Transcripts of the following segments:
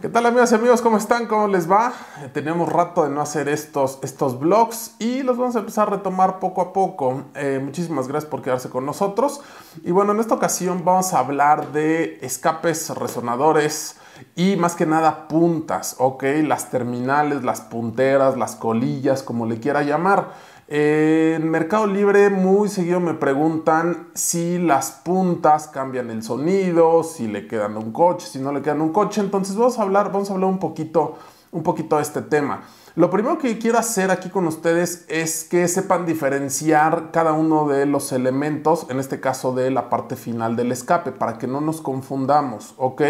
¿Qué tal amigos y amigos? ¿Cómo están? ¿Cómo les va? Tenemos rato de no hacer estos, estos vlogs y los vamos a empezar a retomar poco a poco. Eh, muchísimas gracias por quedarse con nosotros. Y bueno, en esta ocasión vamos a hablar de escapes resonadores y más que nada puntas, ¿ok? Las terminales, las punteras, las colillas, como le quiera llamar. En Mercado Libre muy seguido me preguntan si las puntas cambian el sonido, si le quedan un coche, si no le quedan un coche. Entonces vamos a hablar, vamos a hablar un poquito, un poquito de este tema. Lo primero que quiero hacer aquí con ustedes es que sepan diferenciar cada uno de los elementos, en este caso de la parte final del escape, para que no nos confundamos, ¿ok?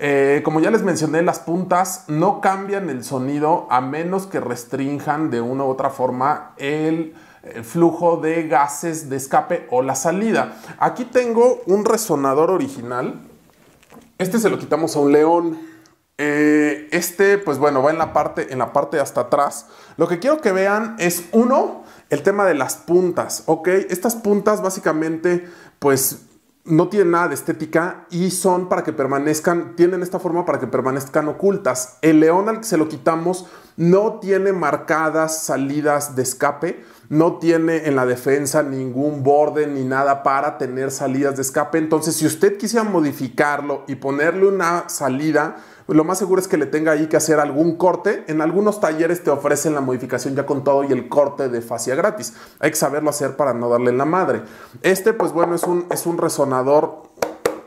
Eh, como ya les mencioné, las puntas no cambian el sonido a menos que restrinjan de una u otra forma el, eh, flujo de gases de escape o la salida. Aquí tengo un resonador original. Este se lo quitamos a un león. Eh, este, pues bueno, va en la parte, en la parte de hasta atrás. Lo que quiero que vean es uno, el tema de las puntas, ¿ok? Estas puntas básicamente, pues no tienen nada de estética y son para que permanezcan, tienen esta forma para que permanezcan ocultas. El león al que se lo quitamos no tiene marcadas salidas de escape, no tiene en la defensa ningún borde ni nada para tener salidas de escape. Entonces, si usted quisiera modificarlo y ponerle una salida, lo más seguro es que le tenga ahí que hacer algún corte. En algunos talleres te ofrecen la modificación ya con todo y el corte de fascia gratis. Hay que saberlo hacer para no darle en la madre. Este, pues bueno, es un, es un resonador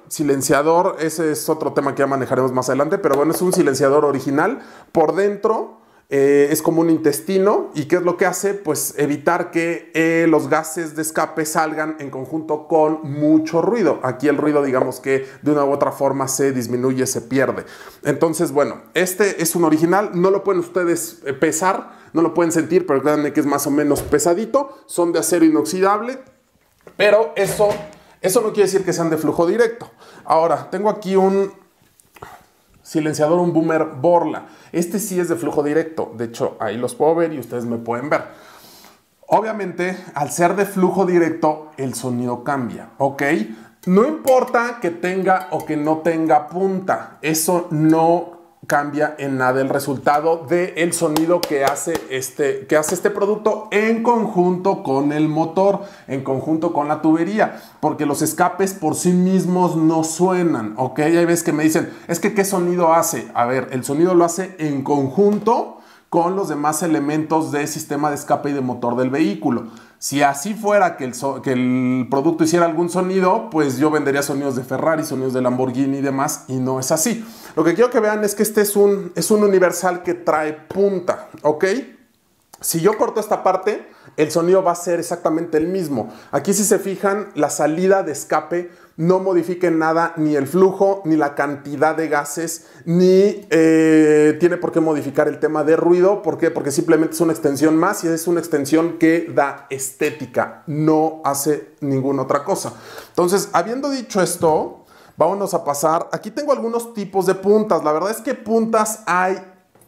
silenciador. Ese es otro tema que ya manejaremos más adelante, pero bueno, es un silenciador original. Por dentro eh, es como un intestino y qué es lo que hace, pues evitar que eh, los gases de escape salgan en conjunto con mucho ruido. Aquí el ruido, digamos que de una u otra forma se disminuye, se pierde. Entonces, bueno, este es un original, no lo pueden ustedes eh, pesar, no lo pueden sentir, pero créanme que es más o menos pesadito, son de acero inoxidable, pero eso, eso no quiere decir que sean de flujo directo. Ahora, tengo aquí un Silenciador, un boomer Borla. Este sí es de flujo directo. De hecho, ahí los puedo ver y ustedes me pueden ver. Obviamente, al ser de flujo directo, el sonido cambia, ¿ok? No importa que tenga o que no tenga punta, eso no cambia en nada el resultado del sonido que hace, este, que hace este producto en conjunto con el motor, en conjunto con la tubería, porque los escapes por sí mismos no suenan, ¿ok? Hay veces que me dicen, es que ¿qué sonido hace? A ver, el sonido lo hace en conjunto con los demás elementos de sistema de escape y de motor del vehículo. Si así fuera que que el, producto hiciera algún sonido, pues yo vendería sonidos de Ferrari, sonidos de Lamborghini y demás, y no es así. Lo que quiero que vean es que este es un, es un universal que trae punta, ¿ok? Si yo corto esta parte, el sonido va a ser exactamente el mismo. Aquí si se fijan, la salida de escape no modifique nada, ni el flujo, ni la cantidad de gases, ni eh, tiene por qué modificar el tema de ruido. ¿Por qué? Porque simplemente es una extensión más y es una extensión que da estética, no hace ninguna otra cosa. Entonces, habiendo dicho esto, Vámonos a pasar. Aquí tengo algunos tipos de puntas. La verdad es que puntas hay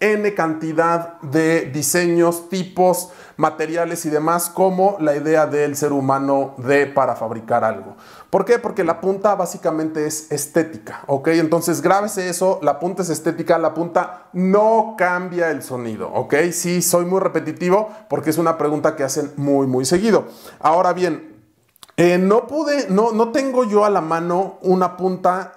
N cantidad de diseños, tipos, materiales y demás, como la idea del ser humano de para fabricar algo. ¿Por qué? Porque la punta básicamente es estética, ¿ok? Entonces grábese eso, la punta es estética, la punta no cambia el sonido, ¿ok? Sí, soy muy repetitivo porque es una pregunta que hacen muy, muy seguido. Ahora bien, eh, no pude, no, tengo yo a la mano una punta.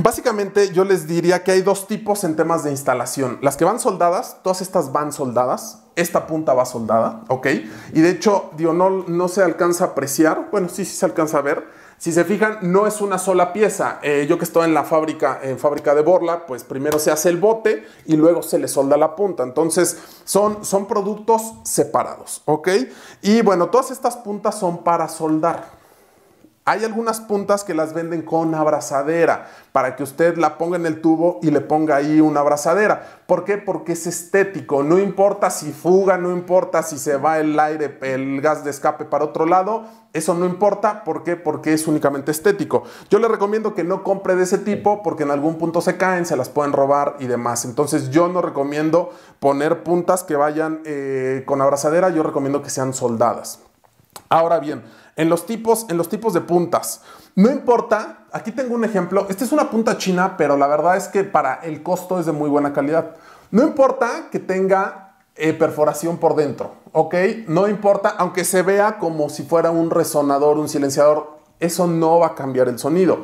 Básicamente yo les diría que hay dos tipos en temas de instalación. Las que van soldadas, todas estas van soldadas. Esta punta va soldada, ¿ok? Y de hecho, digo, no, no se alcanza a apreciar. Bueno, sí, sí se alcanza a ver si se fijan, no es una sola pieza. Eh, yo que estoy en la fábrica, en fábrica de Borla, pues primero se hace el bote y luego se le solda la punta. Entonces, son, son productos separados, ¿ok? Y bueno, todas estas puntas son para soldar. Hay algunas puntas que las venden con abrazadera para que usted la ponga en el tubo y le ponga ahí una abrazadera. ¿Por qué? Porque es estético. No importa si fuga, no importa si se va el aire, el gas de escape para otro lado. Eso no importa. ¿Por qué? Porque es únicamente estético. Yo le recomiendo que no compre de ese tipo porque en algún punto se caen, se las pueden robar y demás. Entonces yo no recomiendo poner puntas que vayan eh, con abrazadera. Yo recomiendo que sean soldadas. Ahora bien, en los tipos, en los tipos de puntas. No importa, aquí tengo un ejemplo. Esta es una punta china, pero la verdad es que para el costo es de muy buena calidad. No importa que tenga eh, perforación por dentro, ¿ok? No importa, aunque se vea como si fuera un resonador, un silenciador, eso no va a cambiar el sonido.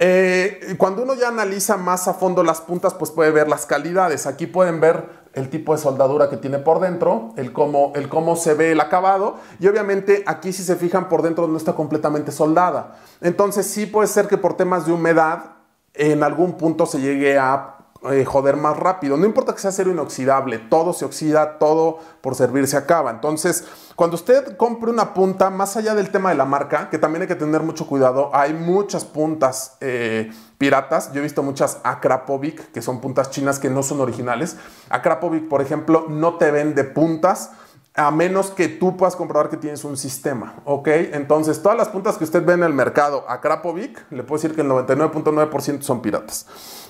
Eh, cuando uno ya analiza más a fondo las puntas, pues puede ver las calidades. Aquí pueden ver el tipo de soldadura que tiene por dentro, el cómo, el cómo se ve el acabado y obviamente aquí si se fijan por dentro no está completamente soldada. Entonces sí puede ser que por temas de humedad en algún punto se llegue a eh, joder más rápido. No importa que sea acero inoxidable, todo se oxida, todo por servir se acaba. Entonces, cuando usted compre una punta, más allá del tema de la marca, que también hay que tener mucho cuidado, hay muchas puntas eh, piratas. Yo he visto muchas Akrapovic, que son puntas chinas que no son originales. Akrapovic, por ejemplo, no te vende puntas a menos que tú puedas comprobar que tienes un sistema, ¿ok? Entonces, todas las puntas que usted ve en el mercado a Krapovic, le puedo decir que el 99.9% son piratas.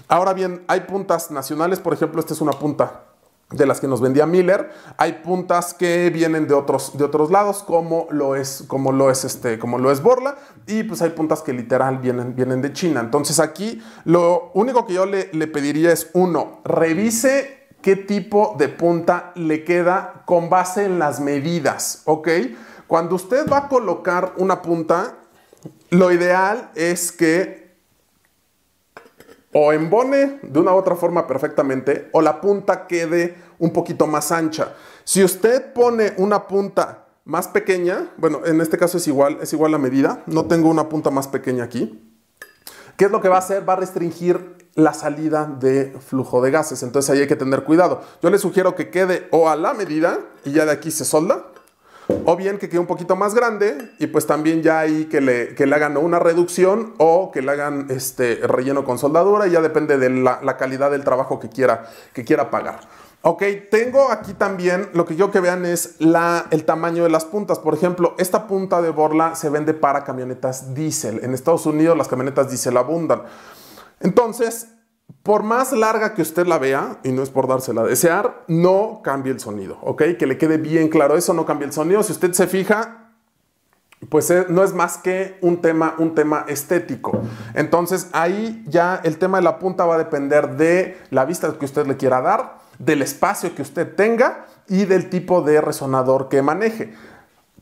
Ahora bien, hay puntas nacionales, por ejemplo, esta es una punta de las que nos vendía Miller, hay puntas que vienen de otros, de otros lados, como lo es, como lo es este, como lo es Borla, y pues hay puntas que literal vienen, vienen de China. Entonces aquí lo único que yo le, le pediría es uno, revise qué tipo de punta le queda con base en las medidas, ¿ok? Cuando usted va a colocar una punta, lo ideal es que o embone de una u otra forma perfectamente o la punta quede un poquito más ancha. Si usted pone una punta más pequeña, bueno, en este caso es igual, es igual la medida, no tengo una punta más pequeña aquí. ¿Qué es lo que va a hacer? Va a restringir la salida de flujo de gases. Entonces ahí hay que tener cuidado. Yo les sugiero que quede o a la medida y ya de aquí se solda, o bien que quede un poquito más grande y pues también ya ahí que le, hagan una reducción o que le hagan este relleno con soldadura y ya depende de la, calidad del trabajo que quiera, que quiera pagar. Ok, tengo aquí también, lo que yo que vean es la, el tamaño de las puntas. Por ejemplo, esta punta de borla se vende para camionetas diésel. En Estados Unidos las camionetas diésel abundan. Entonces, por más larga que usted la vea, y no es por dársela a desear, no cambie el sonido, ¿ok? Que le quede bien claro eso, no cambia el sonido. Si usted se fija, pues eh, no es más que un tema, un tema estético. Entonces ahí ya el tema de la punta va a depender de la vista que usted le quiera dar, del espacio que usted tenga y del tipo de resonador que maneje.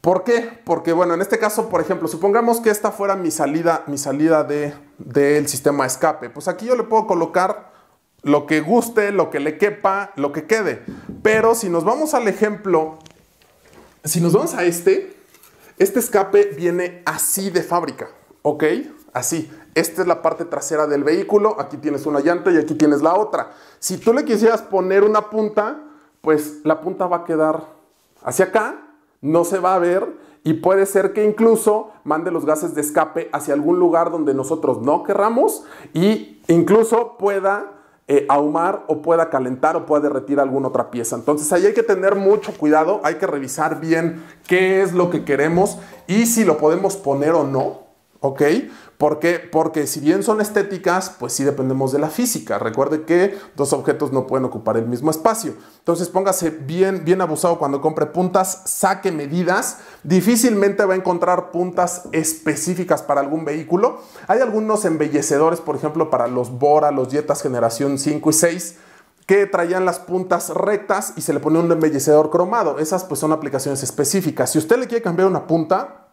¿Por qué? Porque, bueno, en este caso, por ejemplo, supongamos que esta fuera mi salida, mi salida del de, sistema escape. Pues aquí yo le puedo colocar lo que guste, lo que le quepa, lo que quede. Pero si nos vamos al ejemplo, si nos vamos a este, este escape viene así de fábrica, ¿ok? Así. Esta es la parte trasera del vehículo. Aquí tienes una llanta y aquí tienes la otra. Si tú le quisieras poner una punta, pues la punta va a quedar hacia acá no se va a ver y puede ser que incluso mande los gases de escape hacia algún lugar donde nosotros no querramos y incluso pueda eh, ahumar o pueda calentar o pueda derretir alguna otra pieza. Entonces ahí hay que tener mucho cuidado, hay que revisar bien qué es lo que queremos y si lo podemos poner o no, ¿ok? ¿Por qué? Porque si bien son estéticas, pues sí dependemos de la física. Recuerde que dos objetos no pueden ocupar el mismo espacio. Entonces póngase bien, bien abusado cuando compre puntas, saque medidas. Difícilmente va a encontrar puntas específicas para algún vehículo. Hay algunos embellecedores, por ejemplo, para los Bora, los Dietas generación 5 y 6 que traían las puntas rectas y se le ponía un embellecedor cromado. Esas pues son aplicaciones específicas. Si usted le quiere cambiar una punta,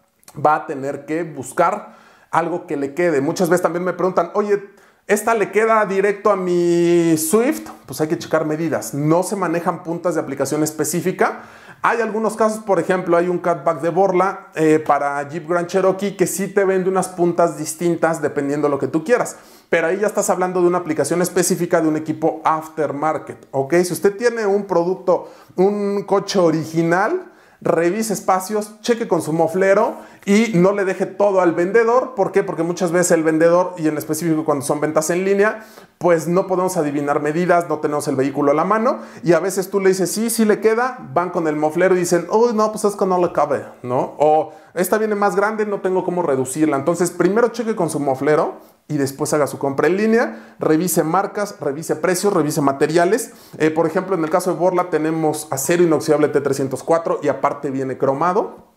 va a tener que buscar algo que le quede. Muchas veces también me preguntan, oye, ¿esta le queda directo a mi Swift? Pues hay que checar medidas. No se manejan puntas de aplicación específica. Hay algunos casos, por ejemplo, hay un cutback de Borla eh, para Jeep Grand Cherokee que sí te vende unas puntas distintas dependiendo lo que tú quieras. Pero ahí ya estás hablando de una aplicación específica de un equipo aftermarket. Ok, si usted tiene un producto, un coche original, revise espacios, cheque con su moflero y no le deje todo al vendedor. ¿Por qué? Porque muchas veces el vendedor, y en específico cuando son ventas en línea, pues no podemos adivinar medidas, no tenemos el vehículo a la mano y a veces tú le dices, sí, sí le queda, van con el moflero y dicen, oh, no, pues es que no le cabe, ¿no? O esta viene más grande, no tengo cómo reducirla. Entonces, primero cheque con su moflero y después haga su compra en línea, revise marcas, revise precios, revise materiales. Eh, por ejemplo, en el caso de Borla tenemos acero inoxidable T304 y aparte viene cromado.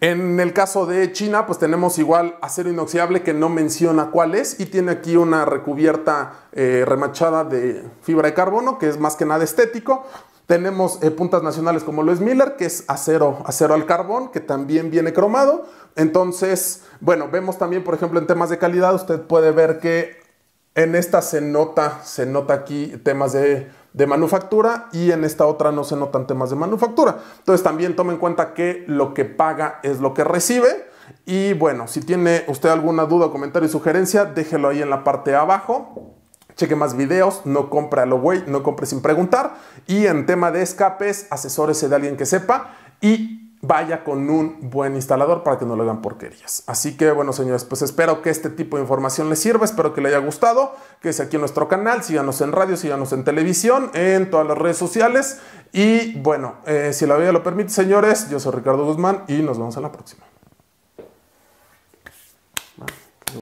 En el caso de China, pues tenemos igual acero inoxidable que no menciona cuál es y tiene aquí una recubierta eh, remachada de fibra de carbono que es más que nada estético. Tenemos eh, puntas nacionales como Luis es Miller, que es acero, acero al carbón, que también viene cromado. Entonces, bueno, vemos también, por ejemplo, en temas de calidad, usted puede ver que en esta se nota, se nota aquí temas de, de manufactura y en esta otra no se notan temas de manufactura. Entonces también tome en cuenta que lo que paga es lo que recibe. Y bueno, si tiene usted alguna duda, comentario y sugerencia, déjelo ahí en la parte de abajo. Cheque más videos, no compre a lo güey, no compre sin preguntar. Y en tema de escapes, asesórese de alguien que sepa y vaya con un buen instalador para que no le hagan porquerías. Así que bueno, señores, pues espero que este tipo de información les sirva, espero que les haya gustado, que es aquí en nuestro canal, síganos en radio, síganos en televisión, en todas las redes sociales. Y bueno, eh, si la vida lo permite, señores, yo soy Ricardo Guzmán y nos vemos en la próxima.